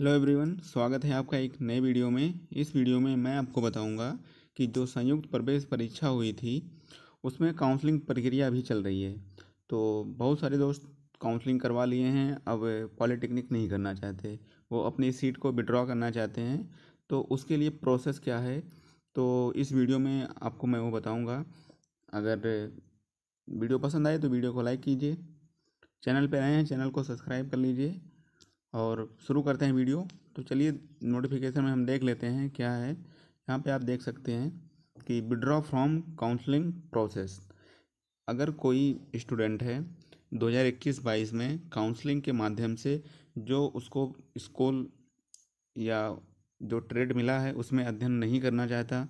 hello everyone स्वागत है आपका एक नए वीडियो में इस वीडियो में मैं आपको बताऊंगा कि जो संयुक्त प्रवेश परीक्षा हुई थी उसमें काउंसलिंग प्रक्रिया भी चल रही है तो बहुत सारे दोस्त काउंसलिंग करवा लिए हैं अब पॉलिटेक्निक नहीं करना चाहते वो अपनी सीट को विड्रॉ करना चाहते हैं तो उसके लिए प्रोसेस क्या है तो इस वीडियो में आपको मैं वो बताऊँगा अगर वीडियो पसंद आए तो वीडियो को लाइक कीजिए चैनल पर आए हैं चैनल को सब्सक्राइब कर लीजिए और शुरू करते हैं वीडियो तो चलिए नोटिफिकेशन में हम देख लेते हैं क्या है यहाँ पे आप देख सकते हैं कि विड्रॉ फ्रॉम काउंसलिंग प्रोसेस अगर कोई स्टूडेंट है 2021-22 में काउंसलिंग के माध्यम से जो उसको स्कूल या जो ट्रेड मिला है उसमें अध्ययन नहीं करना चाहता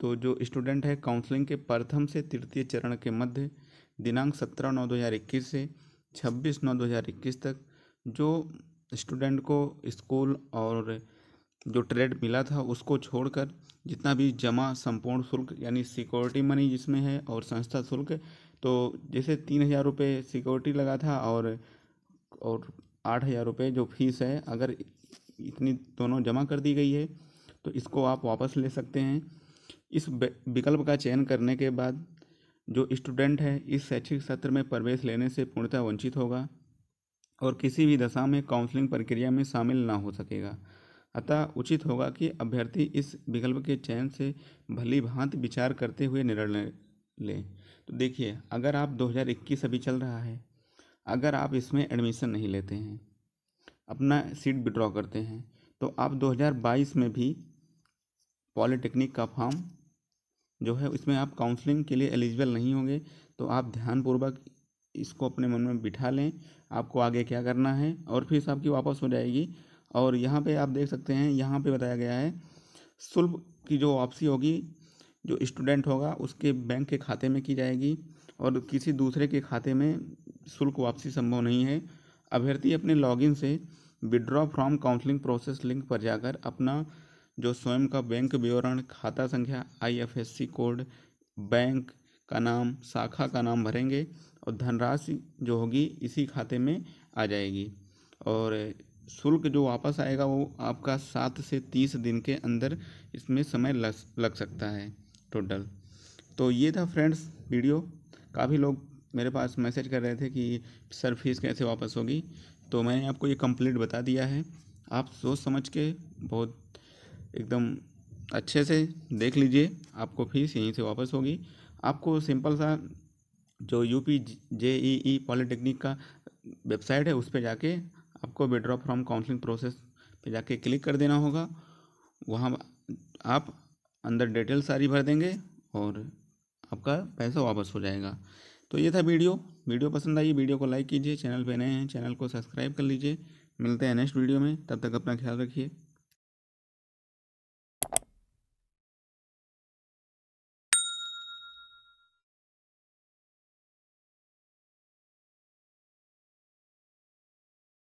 तो जो स्टूडेंट है काउंसलिंग के प्रथम से तृतीय चरण के मध्य दिनांक सत्रह नौ दो हज़ार इक्कीस से छब्बीस नौ दो हज़ार इक्कीस तक जो स्टूडेंट को स्कूल और जो ट्रेड मिला था उसको छोड़कर जितना भी जमा संपूर्ण शुल्क यानी सिक्योरिटी मनी जिसमें है और संस्था शुल्क तो जैसे तीन हज़ार रुपये सिक्योरिटी लगा था और और आठ हज़ार रुपये जो फीस है अगर इतनी दोनों जमा कर दी गई है तो इसको आप वापस ले सकते हैं इस विकल्प का चयन करने के बाद जो स्टूडेंट है इस शैक्षिक सत्र में प्रवेश लेने से पूर्णतः वंचित होगा और किसी भी दशा में काउंसलिंग प्रक्रिया में शामिल ना हो सकेगा अतः उचित होगा कि अभ्यर्थी इस विकल्प के चयन से भली भांति विचार करते हुए निर्णय लें तो देखिए अगर आप 2021 अभी चल रहा है अगर आप इसमें एडमिशन नहीं लेते हैं अपना सीट विड्रॉ करते हैं तो आप 2022 में भी पॉलिटेक्निक का फॉर्म जो है इसमें आप काउंसलिंग के लिए एलिजिबल नहीं होंगे तो आप ध्यानपूर्वक इसको अपने मन में बिठा लें आपको आगे क्या करना है और फीस आपकी वापस हो जाएगी और यहाँ पे आप देख सकते हैं यहाँ पे बताया गया है शुल्क की जो वापसी होगी जो स्टूडेंट होगा उसके बैंक के खाते में की जाएगी और किसी दूसरे के खाते में शुल्क वापसी संभव नहीं है अभ्यर्थी अपने लॉगिन से withdraw from counselling process link पर जाकर अपना जो स्वयं का बैंक विवरण खाता संख्या आईएफएससी कोड बैंक का नाम शाखा का नाम भरेंगे और धनराशि जो होगी इसी खाते में आ जाएगी और शुल्क जो वापस आएगा वो आपका सात से तीस दिन के अंदर इसमें समय लग लग सकता है टोटल तो ये था फ्रेंड्स वीडियो काफ़ी लोग मेरे पास मैसेज कर रहे थे कि सर फीस कैसे वापस होगी तो मैंने आपको ये कंप्लीट बता दिया है आप सोच समझ के बहुत एकदम अच्छे से देख लीजिए आपको फीस यहीं से वापस होगी आपको सिंपल सा जो U P J E E polytechnic का वेबसाइट है उस पर जाके आपको विड्रॉ फ्रॉम काउंसलिंग प्रोसेस पे जाके क्लिक कर देना होगा वहाँ आप अंदर डिटेल सारी भर देंगे और आपका पैसा वापस हो जाएगा तो ये था वीडियो वीडियो पसंद आई वीडियो को लाइक कीजिए चैनल पे नए हैं चैनल को सब्सक्राइब कर लीजिए मिलते हैं नेक्स्ट वीडियो में तब तक अपना ख्याल रखिए